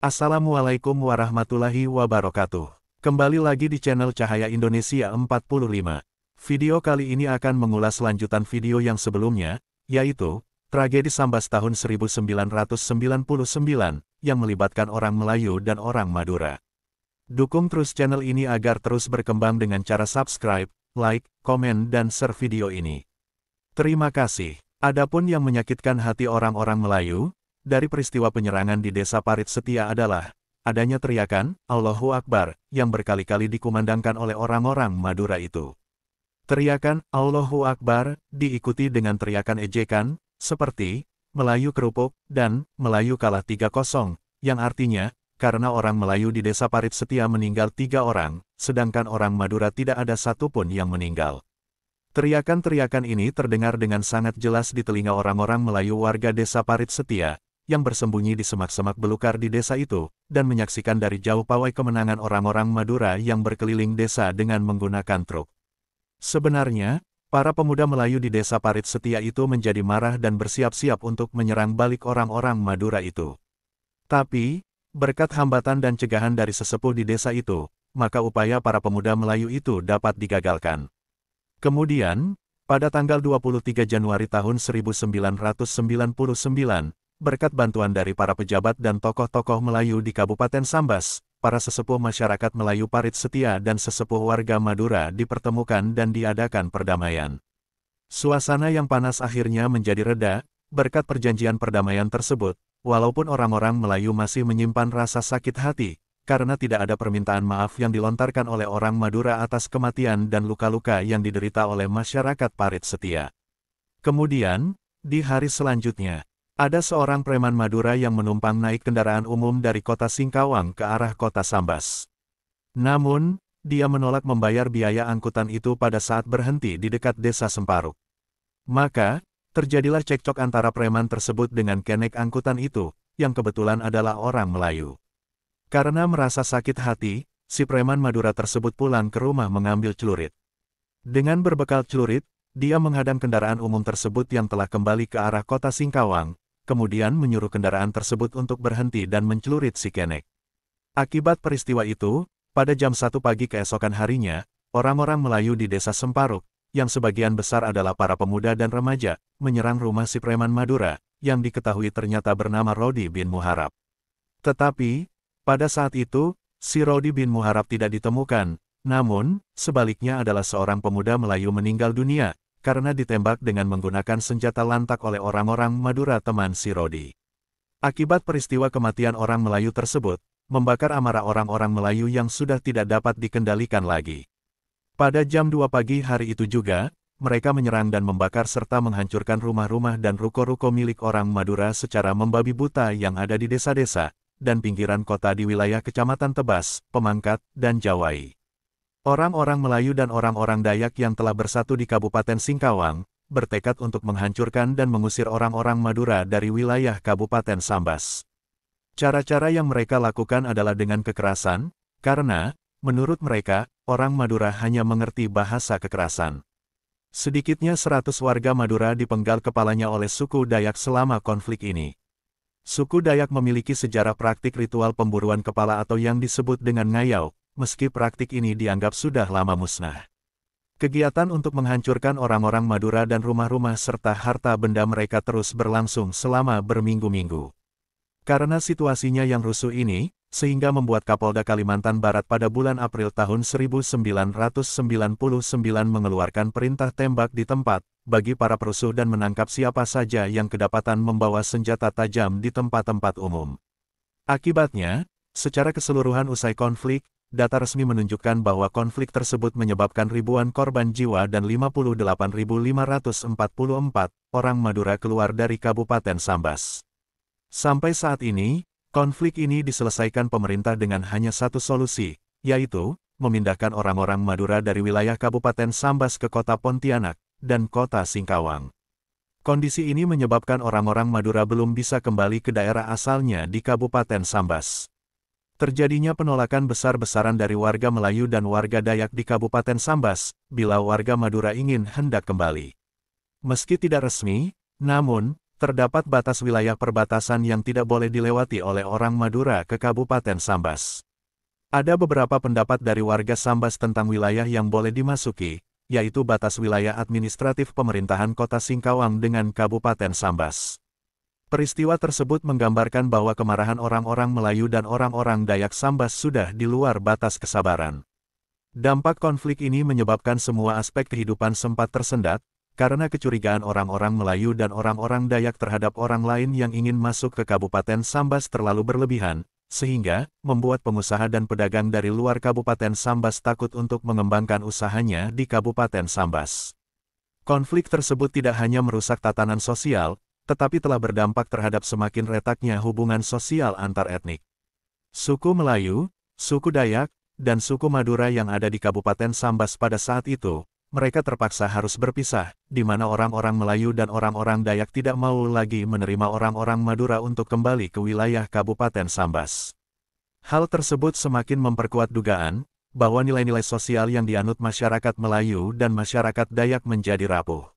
Assalamualaikum warahmatullahi wabarakatuh. Kembali lagi di channel Cahaya Indonesia 45. Video kali ini akan mengulas lanjutan video yang sebelumnya, yaitu, tragedi Sambas tahun 1999, yang melibatkan orang Melayu dan orang Madura. Dukung terus channel ini agar terus berkembang dengan cara subscribe, like, komen dan share video ini. Terima kasih. Adapun yang menyakitkan hati orang-orang Melayu, dari peristiwa penyerangan di desa Parit Setia adalah, adanya teriakan, Allahu Akbar, yang berkali-kali dikumandangkan oleh orang-orang Madura itu. Teriakan, Allahu Akbar, diikuti dengan teriakan ejekan, seperti, Melayu kerupuk, dan, Melayu kalah 3-0, yang artinya, karena orang Melayu di desa Parit Setia meninggal tiga orang, sedangkan orang Madura tidak ada satupun yang meninggal. Teriakan-teriakan ini terdengar dengan sangat jelas di telinga orang-orang Melayu warga desa Parit Setia, yang bersembunyi di semak-semak belukar di desa itu, dan menyaksikan dari jauh pawai kemenangan orang-orang Madura yang berkeliling desa dengan menggunakan truk. Sebenarnya, para pemuda Melayu di desa Parit Setia itu menjadi marah dan bersiap-siap untuk menyerang balik orang-orang Madura itu. Tapi, berkat hambatan dan cegahan dari sesepuh di desa itu, maka upaya para pemuda Melayu itu dapat digagalkan. Kemudian, pada tanggal 23 Januari tahun 1999, berkat bantuan dari para pejabat dan tokoh-tokoh Melayu di Kabupaten Sambas, para sesepuh masyarakat Melayu Parit Setia dan sesepuh warga Madura dipertemukan dan diadakan perdamaian. Suasana yang panas akhirnya menjadi reda, berkat perjanjian perdamaian tersebut, walaupun orang-orang Melayu masih menyimpan rasa sakit hati, karena tidak ada permintaan maaf yang dilontarkan oleh orang Madura atas kematian dan luka-luka yang diderita oleh masyarakat Parit Setia. Kemudian, di hari selanjutnya, ada seorang preman Madura yang menumpang naik kendaraan umum dari kota Singkawang ke arah kota Sambas. Namun, dia menolak membayar biaya angkutan itu pada saat berhenti di dekat desa Semparuk. Maka, terjadilah cekcok antara preman tersebut dengan kenek angkutan itu, yang kebetulan adalah orang Melayu. Karena merasa sakit hati, si preman Madura tersebut pulang ke rumah mengambil celurit. Dengan berbekal celurit, dia menghadang kendaraan umum tersebut yang telah kembali ke arah kota Singkawang, kemudian menyuruh kendaraan tersebut untuk berhenti dan mencelurit si Kenek. Akibat peristiwa itu, pada jam 1 pagi keesokan harinya, orang-orang Melayu di desa Semparuk, yang sebagian besar adalah para pemuda dan remaja, menyerang rumah si preman Madura, yang diketahui ternyata bernama Rodi bin Muharab. Tetapi, pada saat itu, si Rodi bin Muharab tidak ditemukan, namun, sebaliknya adalah seorang pemuda Melayu meninggal dunia, karena ditembak dengan menggunakan senjata lantak oleh orang-orang Madura teman si Rodi, Akibat peristiwa kematian orang Melayu tersebut, membakar amarah orang-orang Melayu yang sudah tidak dapat dikendalikan lagi. Pada jam 2 pagi hari itu juga, mereka menyerang dan membakar serta menghancurkan rumah-rumah dan ruko-ruko milik orang Madura secara membabi buta yang ada di desa-desa, dan pinggiran kota di wilayah Kecamatan Tebas, Pemangkat, dan Jawai. Orang-orang Melayu dan orang-orang Dayak yang telah bersatu di Kabupaten Singkawang, bertekad untuk menghancurkan dan mengusir orang-orang Madura dari wilayah Kabupaten Sambas. Cara-cara yang mereka lakukan adalah dengan kekerasan, karena, menurut mereka, orang Madura hanya mengerti bahasa kekerasan. Sedikitnya 100 warga Madura dipenggal kepalanya oleh suku Dayak selama konflik ini. Suku Dayak memiliki sejarah praktik ritual pemburuan kepala atau yang disebut dengan ngayau, meski praktik ini dianggap sudah lama musnah. Kegiatan untuk menghancurkan orang-orang Madura dan rumah-rumah serta harta benda mereka terus berlangsung selama berminggu-minggu. Karena situasinya yang rusuh ini, sehingga membuat Kapolda Kalimantan Barat pada bulan April tahun 1999 mengeluarkan perintah tembak di tempat, bagi para perusuh dan menangkap siapa saja yang kedapatan membawa senjata tajam di tempat-tempat umum. Akibatnya, secara keseluruhan usai konflik, data resmi menunjukkan bahwa konflik tersebut menyebabkan ribuan korban jiwa dan 58.544 orang Madura keluar dari Kabupaten Sambas. Sampai saat ini, konflik ini diselesaikan pemerintah dengan hanya satu solusi, yaitu memindahkan orang-orang Madura dari wilayah Kabupaten Sambas ke kota Pontianak dan kota Singkawang. Kondisi ini menyebabkan orang-orang Madura belum bisa kembali ke daerah asalnya di Kabupaten Sambas. Terjadinya penolakan besar-besaran dari warga Melayu dan warga Dayak di Kabupaten Sambas, bila warga Madura ingin hendak kembali. Meski tidak resmi, namun, terdapat batas wilayah perbatasan yang tidak boleh dilewati oleh orang Madura ke Kabupaten Sambas. Ada beberapa pendapat dari warga Sambas tentang wilayah yang boleh dimasuki, yaitu batas wilayah administratif pemerintahan kota Singkawang dengan Kabupaten Sambas. Peristiwa tersebut menggambarkan bahwa kemarahan orang-orang Melayu dan orang-orang Dayak Sambas sudah di luar batas kesabaran. Dampak konflik ini menyebabkan semua aspek kehidupan sempat tersendat, karena kecurigaan orang-orang Melayu dan orang-orang Dayak terhadap orang lain yang ingin masuk ke Kabupaten Sambas terlalu berlebihan, sehingga membuat pengusaha dan pedagang dari luar Kabupaten Sambas takut untuk mengembangkan usahanya di Kabupaten Sambas. Konflik tersebut tidak hanya merusak tatanan sosial, tetapi telah berdampak terhadap semakin retaknya hubungan sosial antar etnik. Suku Melayu, suku Dayak, dan suku Madura yang ada di Kabupaten Sambas pada saat itu, mereka terpaksa harus berpisah, di mana orang-orang Melayu dan orang-orang Dayak tidak mau lagi menerima orang-orang Madura untuk kembali ke wilayah Kabupaten Sambas. Hal tersebut semakin memperkuat dugaan, bahwa nilai-nilai sosial yang dianut masyarakat Melayu dan masyarakat Dayak menjadi rapuh.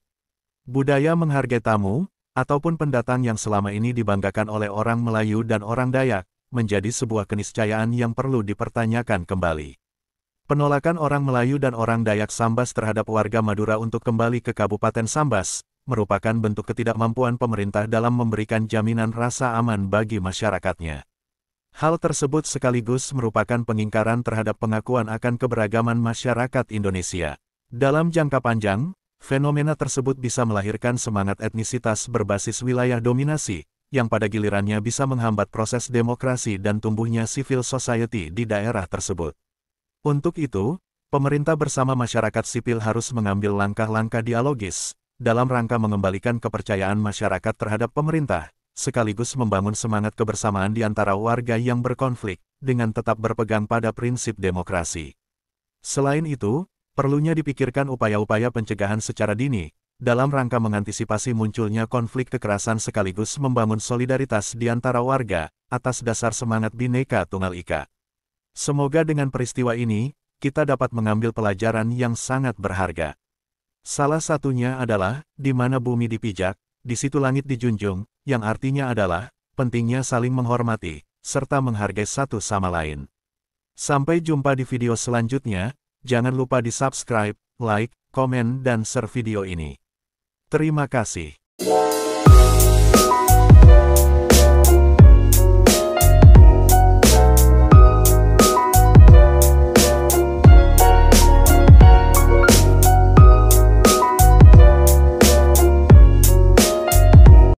Budaya menghargai tamu, ataupun pendatang yang selama ini dibanggakan oleh orang Melayu dan orang Dayak, menjadi sebuah keniscayaan yang perlu dipertanyakan kembali. Penolakan orang Melayu dan orang Dayak Sambas terhadap warga Madura untuk kembali ke Kabupaten Sambas, merupakan bentuk ketidakmampuan pemerintah dalam memberikan jaminan rasa aman bagi masyarakatnya. Hal tersebut sekaligus merupakan pengingkaran terhadap pengakuan akan keberagaman masyarakat Indonesia. Dalam jangka panjang, Fenomena tersebut bisa melahirkan semangat etnisitas berbasis wilayah dominasi, yang pada gilirannya bisa menghambat proses demokrasi dan tumbuhnya civil society di daerah tersebut. Untuk itu, pemerintah bersama masyarakat sipil harus mengambil langkah-langkah dialogis, dalam rangka mengembalikan kepercayaan masyarakat terhadap pemerintah, sekaligus membangun semangat kebersamaan di antara warga yang berkonflik, dengan tetap berpegang pada prinsip demokrasi. Selain itu, perlunya dipikirkan upaya-upaya pencegahan secara dini, dalam rangka mengantisipasi munculnya konflik kekerasan sekaligus membangun solidaritas di antara warga, atas dasar semangat Bhinneka Tunggal Ika. Semoga dengan peristiwa ini, kita dapat mengambil pelajaran yang sangat berharga. Salah satunya adalah, di mana bumi dipijak, di situ langit dijunjung, yang artinya adalah, pentingnya saling menghormati, serta menghargai satu sama lain. Sampai jumpa di video selanjutnya, Jangan lupa di subscribe, like, komen dan share video ini. Terima kasih.